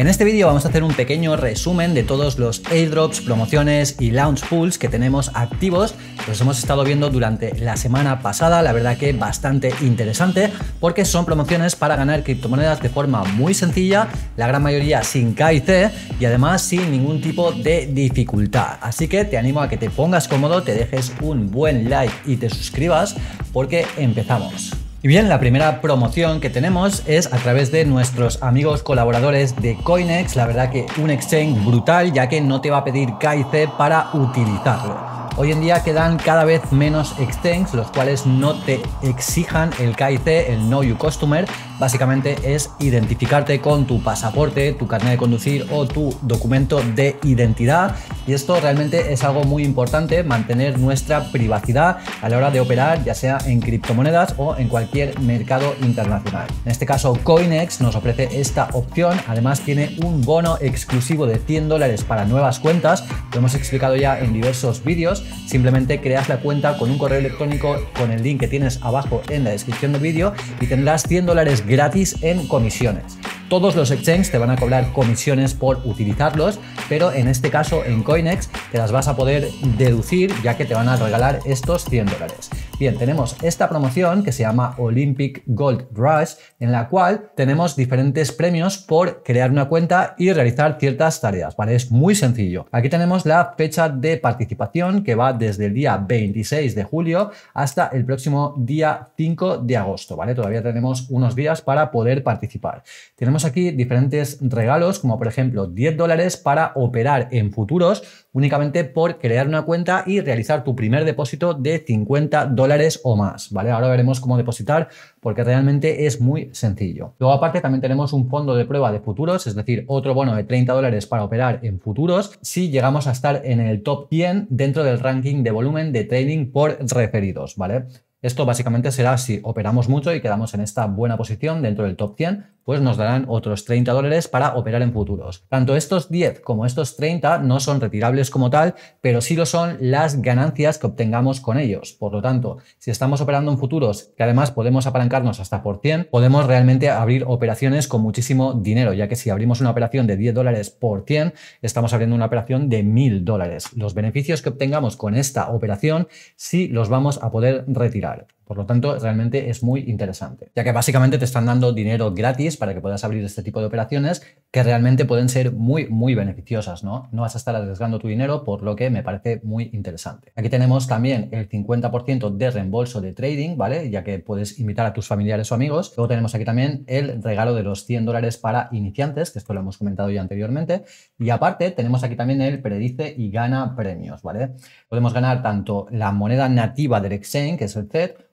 En este vídeo vamos a hacer un pequeño resumen de todos los airdrops, promociones y launch pools que tenemos activos. Los hemos estado viendo durante la semana pasada, la verdad que bastante interesante porque son promociones para ganar criptomonedas de forma muy sencilla, la gran mayoría sin C, y además sin ningún tipo de dificultad. Así que te animo a que te pongas cómodo, te dejes un buen like y te suscribas porque empezamos. Y bien, la primera promoción que tenemos es a través de nuestros amigos colaboradores de Coinex, la verdad que un exchange brutal ya que no te va a pedir KIC para utilizarlo. Hoy en día quedan cada vez menos exchanges los cuales no te exijan el KIC, el Know Your Customer, básicamente es identificarte con tu pasaporte, tu carnet de conducir o tu documento de identidad. Y esto realmente es algo muy importante, mantener nuestra privacidad a la hora de operar, ya sea en criptomonedas o en cualquier mercado internacional. En este caso, Coinex nos ofrece esta opción. Además, tiene un bono exclusivo de 100 dólares para nuevas cuentas. Lo hemos explicado ya en diversos vídeos. Simplemente creas la cuenta con un correo electrónico con el link que tienes abajo en la descripción del vídeo y tendrás 100 dólares gratis en comisiones. Todos los exchanges te van a cobrar comisiones por utilizarlos, pero en este caso en Coinex te las vas a poder deducir ya que te van a regalar estos 100 dólares. Bien, tenemos esta promoción que se llama Olympic Gold Rush, en la cual tenemos diferentes premios por crear una cuenta y realizar ciertas tareas, ¿vale? Es muy sencillo. Aquí tenemos la fecha de participación que va desde el día 26 de julio hasta el próximo día 5 de agosto, ¿vale? Todavía tenemos unos días para poder participar. Tenemos aquí diferentes regalos, como por ejemplo 10 dólares para operar en futuros únicamente por crear una cuenta y realizar tu primer depósito de 50 dólares o más, ¿vale? Ahora veremos cómo depositar porque realmente es muy sencillo. Luego aparte también tenemos un fondo de prueba de futuros, es decir, otro bono de 30 dólares para operar en futuros si llegamos a estar en el top 100 dentro del ranking de volumen de trading por referidos, ¿vale? Esto básicamente será si operamos mucho y quedamos en esta buena posición dentro del top 100, pues nos darán otros 30 dólares para operar en futuros. Tanto estos 10 como estos 30 no son retirables como tal, pero sí lo son las ganancias que obtengamos con ellos. Por lo tanto, si estamos operando en futuros, que además podemos apalancarnos hasta por 100, podemos realmente abrir operaciones con muchísimo dinero, ya que si abrimos una operación de 10 dólares por 100, estamos abriendo una operación de 1000 dólares. Los beneficios que obtengamos con esta operación sí los vamos a poder retirar. Por lo tanto, realmente es muy interesante, ya que básicamente te están dando dinero gratis para que puedas abrir este tipo de operaciones que realmente pueden ser muy, muy beneficiosas, ¿no? No vas a estar arriesgando tu dinero, por lo que me parece muy interesante. Aquí tenemos también el 50% de reembolso de trading, ¿vale? Ya que puedes invitar a tus familiares o amigos. Luego tenemos aquí también el regalo de los 100 dólares para iniciantes, que esto lo hemos comentado ya anteriormente. Y aparte, tenemos aquí también el predice y gana premios, ¿vale? Podemos ganar tanto la moneda nativa del exchange, que es el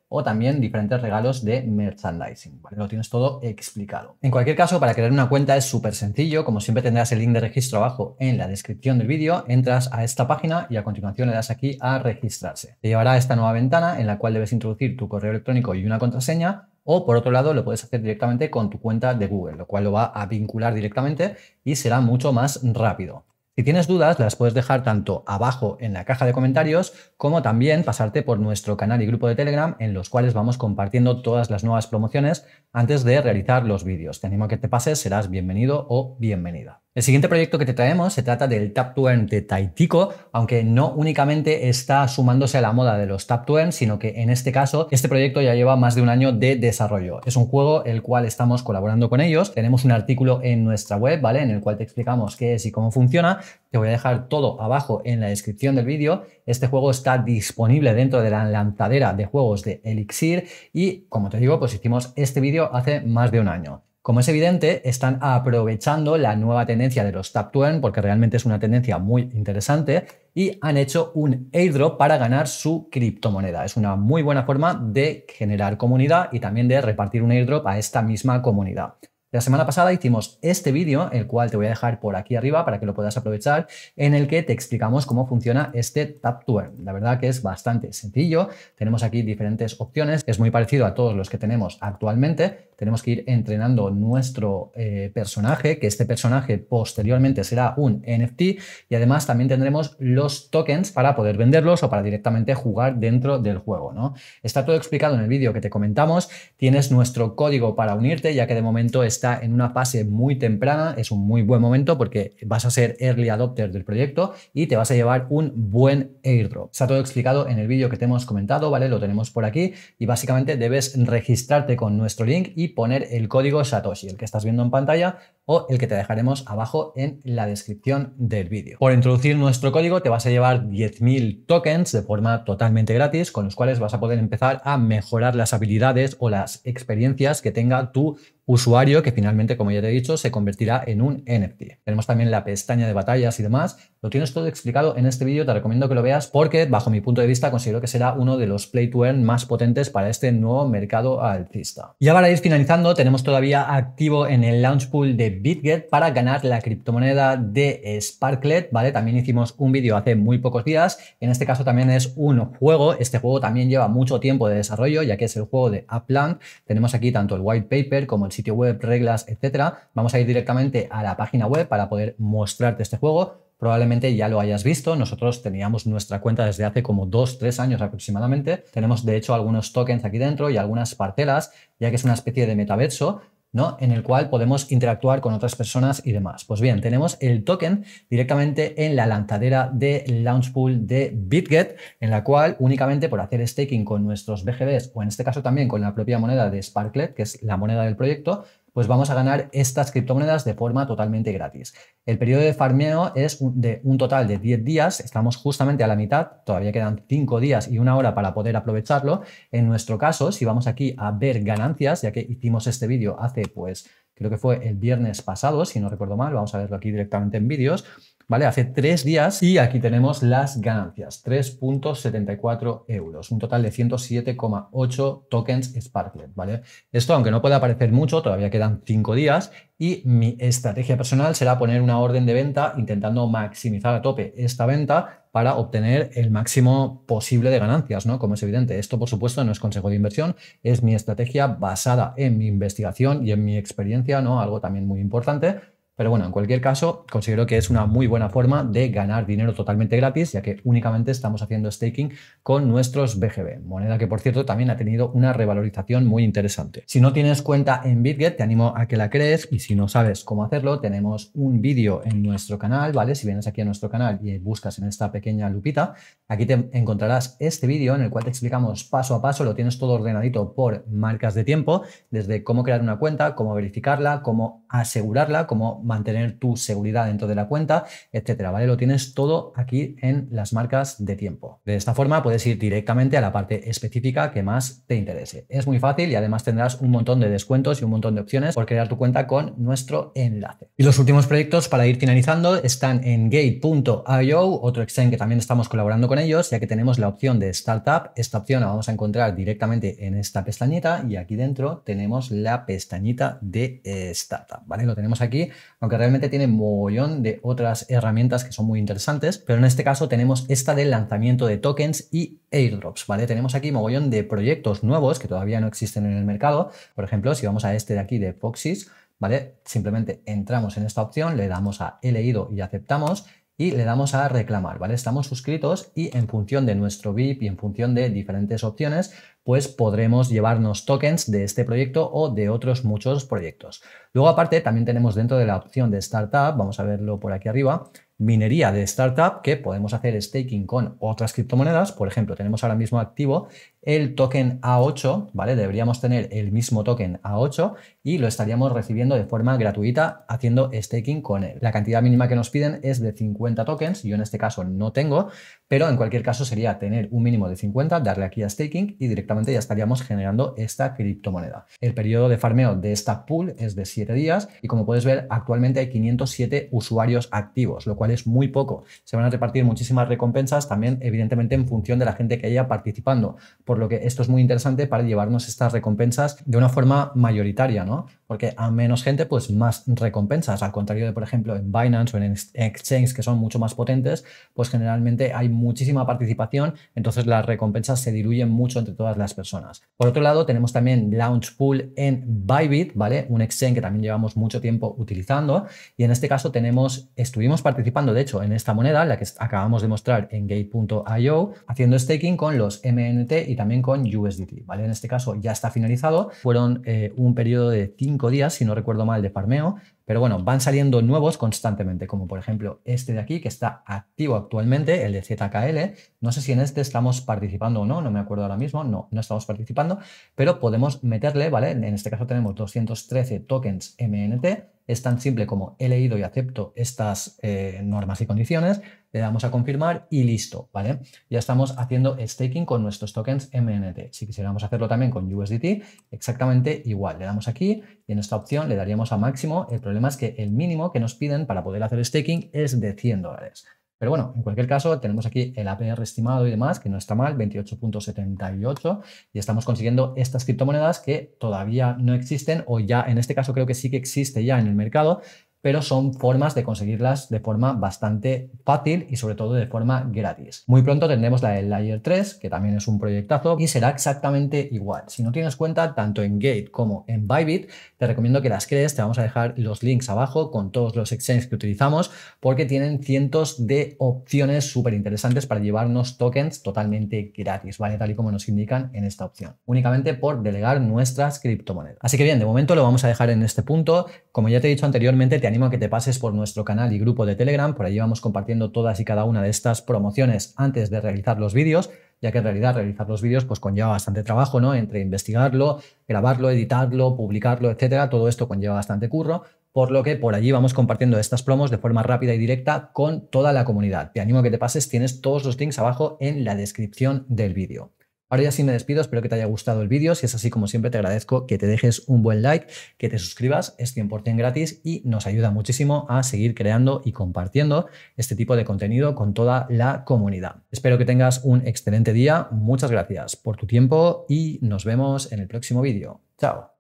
o también diferentes regalos de merchandising. Lo tienes todo explicado. En cualquier caso, para crear una cuenta es súper sencillo. Como siempre tendrás el link de registro abajo en la descripción del vídeo. Entras a esta página y a continuación le das aquí a registrarse. Te llevará a esta nueva ventana en la cual debes introducir tu correo electrónico y una contraseña o por otro lado, lo puedes hacer directamente con tu cuenta de Google, lo cual lo va a vincular directamente y será mucho más rápido. Si tienes dudas, las puedes dejar tanto abajo en la caja de comentarios como también pasarte por nuestro canal y grupo de Telegram en los cuales vamos compartiendo todas las nuevas promociones antes de realizar los vídeos. Te animo a que te pases, serás bienvenido o bienvenida. El siguiente proyecto que te traemos se trata del Tap Turn de Taitico, aunque no únicamente está sumándose a la moda de los Tap Turn, sino que en este caso este proyecto ya lleva más de un año de desarrollo. Es un juego el cual estamos colaborando con ellos. Tenemos un artículo en nuestra web, ¿vale? En el cual te explicamos qué es y cómo funciona. Te voy a dejar todo abajo en la descripción del vídeo. Este juego está disponible dentro de la lanzadera de juegos de Elixir y, como te digo, pues hicimos este vídeo hace más de un año. Como es evidente, están aprovechando la nueva tendencia de los Tap porque realmente es una tendencia muy interesante y han hecho un airdrop para ganar su criptomoneda. Es una muy buena forma de generar comunidad y también de repartir un airdrop a esta misma comunidad. La semana pasada hicimos este vídeo, el cual te voy a dejar por aquí arriba para que lo puedas aprovechar, en el que te explicamos cómo funciona este Tap La verdad que es bastante sencillo. Tenemos aquí diferentes opciones, es muy parecido a todos los que tenemos actualmente, tenemos que ir entrenando nuestro eh, personaje, que este personaje posteriormente será un NFT y además también tendremos los tokens para poder venderlos o para directamente jugar dentro del juego. ¿no? Está todo explicado en el vídeo que te comentamos, tienes nuestro código para unirte ya que de momento está en una fase muy temprana, es un muy buen momento porque vas a ser early adopter del proyecto y te vas a llevar un buen airdrop. Está todo explicado en el vídeo que te hemos comentado, ¿vale? Lo tenemos por aquí y básicamente debes registrarte con nuestro link y poner el código Satoshi, el que estás viendo en pantalla, o el que te dejaremos abajo en la descripción del vídeo. Por introducir nuestro código te vas a llevar 10.000 tokens de forma totalmente gratis, con los cuales vas a poder empezar a mejorar las habilidades o las experiencias que tenga tu usuario que finalmente, como ya te he dicho, se convertirá en un NFT. Tenemos también la pestaña de batallas y demás. Lo tienes todo explicado en este vídeo, te recomiendo que lo veas porque, bajo mi punto de vista, considero que será uno de los play to earn más potentes para este nuevo mercado alcista. Ya para ir finalizando, tenemos todavía activo en el launch pool de BitGet para ganar la criptomoneda de Sparklet, ¿vale? También hicimos un vídeo hace muy pocos días. En este caso también es un juego. Este juego también lleva mucho tiempo de desarrollo, ya que es el juego de Upland. Tenemos aquí tanto el white paper como el sitio web, reglas, etcétera. Vamos a ir directamente a la página web para poder mostrarte este juego probablemente ya lo hayas visto. Nosotros teníamos nuestra cuenta desde hace como 2-3 años aproximadamente. Tenemos de hecho algunos tokens aquí dentro y algunas parcelas, ya que es una especie de metaverso ¿no? En el cual podemos interactuar con otras personas y demás. Pues bien, tenemos el token directamente en la lanzadera de Launchpool de BitGet, en la cual únicamente por hacer staking con nuestros BGBs, o en este caso también con la propia moneda de Sparklet, que es la moneda del proyecto, pues vamos a ganar estas criptomonedas de forma totalmente gratis. El periodo de farmeo es de un total de 10 días, estamos justamente a la mitad, todavía quedan 5 días y una hora para poder aprovecharlo. En nuestro caso, si vamos aquí a ver ganancias, ya que hicimos este vídeo hace pues creo que fue el viernes pasado, si no recuerdo mal, vamos a verlo aquí directamente en vídeos, ¿vale? Hace tres días y aquí tenemos las ganancias, 3.74 euros, un total de 107,8 tokens Sparklet, ¿vale? Esto, aunque no pueda parecer mucho, todavía quedan cinco días y mi estrategia personal será poner una orden de venta intentando maximizar a tope esta venta para obtener el máximo posible de ganancias, ¿no? Como es evidente, esto por supuesto no es consejo de inversión, es mi estrategia basada en mi investigación y en mi experiencia, ¿no? Algo también muy importante pero bueno, en cualquier caso, considero que es una muy buena forma de ganar dinero totalmente gratis, ya que únicamente estamos haciendo staking con nuestros BGB, moneda que por cierto también ha tenido una revalorización muy interesante. Si no tienes cuenta en BitGet, te animo a que la crees y si no sabes cómo hacerlo, tenemos un vídeo en nuestro canal, ¿vale? Si vienes aquí a nuestro canal y buscas en esta pequeña lupita, aquí te encontrarás este vídeo en el cual te explicamos paso a paso, lo tienes todo ordenadito por marcas de tiempo, desde cómo crear una cuenta, cómo verificarla, cómo asegurarla, cómo mantener tu seguridad dentro de la cuenta, etcétera, ¿vale? Lo tienes todo aquí en las marcas de tiempo. De esta forma puedes ir directamente a la parte específica que más te interese. Es muy fácil y además tendrás un montón de descuentos y un montón de opciones por crear tu cuenta con nuestro enlace. Y los últimos proyectos para ir finalizando están en gate.io, otro exchange que también estamos colaborando con ellos, ya que tenemos la opción de startup. Esta opción la vamos a encontrar directamente en esta pestañita y aquí dentro tenemos la pestañita de startup. Lo tenemos aquí, aunque realmente tiene mogollón de otras herramientas que son muy interesantes, pero en este caso tenemos esta del lanzamiento de tokens y airdrops, ¿vale? Tenemos aquí mogollón de proyectos nuevos que todavía no existen en el mercado. Por ejemplo, si vamos a este de aquí de Foxys, ¿vale? Simplemente entramos en esta opción, le damos a he leído y aceptamos y le damos a reclamar, ¿vale? Estamos suscritos y en función de nuestro VIP y en función de diferentes opciones, pues podremos llevarnos tokens de este proyecto o de otros muchos proyectos. Luego aparte también tenemos dentro de la opción de startup, vamos a verlo por aquí arriba, minería de startup que podemos hacer staking con otras criptomonedas. Por ejemplo, tenemos ahora mismo activo el token A8, ¿vale? Deberíamos tener el mismo token A8 y lo estaríamos recibiendo de forma gratuita haciendo staking con él. La cantidad mínima que nos piden es de 50 tokens, yo en este caso no tengo, pero en cualquier caso sería tener un mínimo de 50, darle aquí a staking y directamente ya estaríamos generando esta criptomoneda. El periodo de farmeo de esta pool es de 7 días y como puedes ver actualmente hay 507 usuarios activos, lo cual es muy poco. Se van a repartir muchísimas recompensas también evidentemente en función de la gente que haya participando lo que esto es muy interesante para llevarnos estas recompensas de una forma mayoritaria, ¿no? porque a menos gente, pues más recompensas. Al contrario de, por ejemplo, en Binance o en Exchange, que son mucho más potentes, pues generalmente hay muchísima participación, entonces las recompensas se diluyen mucho entre todas las personas. Por otro lado, tenemos también Launch Pool en Bybit, ¿vale? Un exchange que también llevamos mucho tiempo utilizando. Y en este caso tenemos, estuvimos participando, de hecho, en esta moneda, la que acabamos de mostrar en gate.io, haciendo staking con los MNT y también con USDT, ¿vale? En este caso ya está finalizado. Fueron eh, un periodo de 5 cinco días, si no recuerdo mal, de parmeo pero bueno, van saliendo nuevos constantemente, como por ejemplo este de aquí, que está activo actualmente, el de ZKL. No sé si en este estamos participando o no, no me acuerdo ahora mismo, no, no estamos participando, pero podemos meterle, ¿vale? En este caso tenemos 213 tokens MNT, es tan simple como he leído y acepto estas eh, normas y condiciones, le damos a confirmar y listo, ¿vale? Ya estamos haciendo staking con nuestros tokens MNT. Si quisiéramos hacerlo también con USDT, exactamente igual. Le damos aquí y en esta opción le daríamos a máximo. El problema además que el mínimo que nos piden para poder hacer staking es de 100 dólares. Pero bueno, en cualquier caso, tenemos aquí el APR estimado y demás, que no está mal, 28.78, y estamos consiguiendo estas criptomonedas que todavía no existen, o ya en este caso creo que sí que existe ya en el mercado, pero son formas de conseguirlas de forma bastante fácil y sobre todo de forma gratis. Muy pronto tendremos la del Layer 3, que también es un proyectazo y será exactamente igual. Si no tienes cuenta tanto en Gate como en Bybit, te recomiendo que las crees, te vamos a dejar los links abajo con todos los exchanges que utilizamos porque tienen cientos de opciones súper interesantes para llevarnos tokens totalmente gratis, ¿vale? Tal y como nos indican en esta opción, únicamente por delegar nuestras criptomonedas. Así que bien, de momento lo vamos a dejar en este punto. Como ya te he dicho anteriormente, te te animo a que te pases por nuestro canal y grupo de Telegram, por allí vamos compartiendo todas y cada una de estas promociones antes de realizar los vídeos, ya que en realidad realizar los vídeos pues conlleva bastante trabajo, ¿no? Entre investigarlo, grabarlo, editarlo, publicarlo, etcétera, todo esto conlleva bastante curro, por lo que por allí vamos compartiendo estas promos de forma rápida y directa con toda la comunidad. Te animo a que te pases, tienes todos los links abajo en la descripción del vídeo. Ahora ya sí me despido, espero que te haya gustado el vídeo. Si es así, como siempre, te agradezco que te dejes un buen like, que te suscribas, es 100% gratis y nos ayuda muchísimo a seguir creando y compartiendo este tipo de contenido con toda la comunidad. Espero que tengas un excelente día, muchas gracias por tu tiempo y nos vemos en el próximo vídeo. Chao.